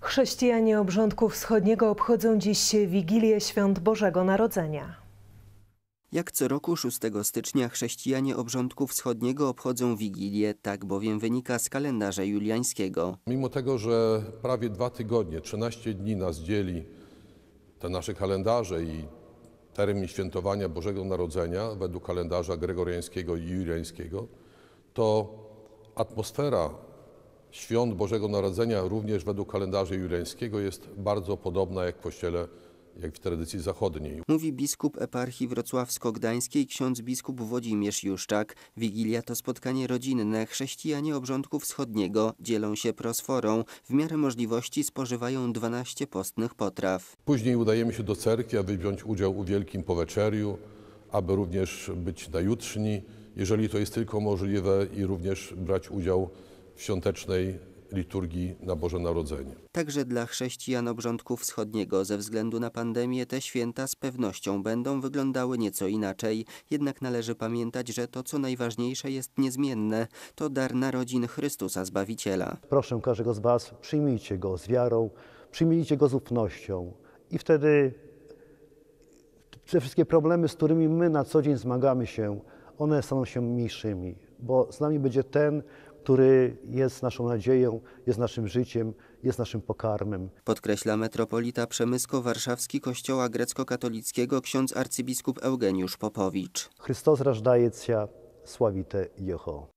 Chrześcijanie obrządku wschodniego obchodzą dziś Wigilię Świąt Bożego Narodzenia. Jak co roku 6 stycznia chrześcijanie obrządku wschodniego obchodzą Wigilię, tak bowiem wynika z kalendarza juliańskiego. Mimo tego, że prawie dwa tygodnie, 13 dni nas dzieli te nasze kalendarze i termin świętowania Bożego Narodzenia według kalendarza gregoriańskiego i juliańskiego, to atmosfera świąt Bożego Narodzenia również według kalendarza juliańskiego jest bardzo podobna jak w kościele jak w tradycji zachodniej. Mówi biskup eparchii wrocławsko-gdańskiej ksiądz biskup Włodzimierz Juszczak. Wigilia to spotkanie rodzinne. Chrześcijanie obrządku wschodniego dzielą się prosforą. W miarę możliwości spożywają 12 postnych potraw. Później udajemy się do cerkwi, aby wziąć udział u wielkim poweczeriu, aby również być najutrzni, jeżeli to jest tylko możliwe i również brać udział w w świątecznej liturgii na Boże Narodzenie. Także dla chrześcijan obrządku wschodniego ze względu na pandemię te święta z pewnością będą wyglądały nieco inaczej. Jednak należy pamiętać, że to co najważniejsze jest niezmienne. To dar narodzin Chrystusa Zbawiciela. Proszę każdego z Was, przyjmijcie go z wiarą, przyjmijcie go z ufnością i wtedy te wszystkie problemy, z którymi my na co dzień zmagamy się, one staną się mniejszymi, bo z nami będzie ten, który jest naszą nadzieją, jest naszym życiem, jest naszym pokarmem. Podkreśla metropolita przemysko-warszawski kościoła grecko-katolickiego ksiądz arcybiskup Eugeniusz Popowicz. Chrystus rażdajecie, sławite Jeho.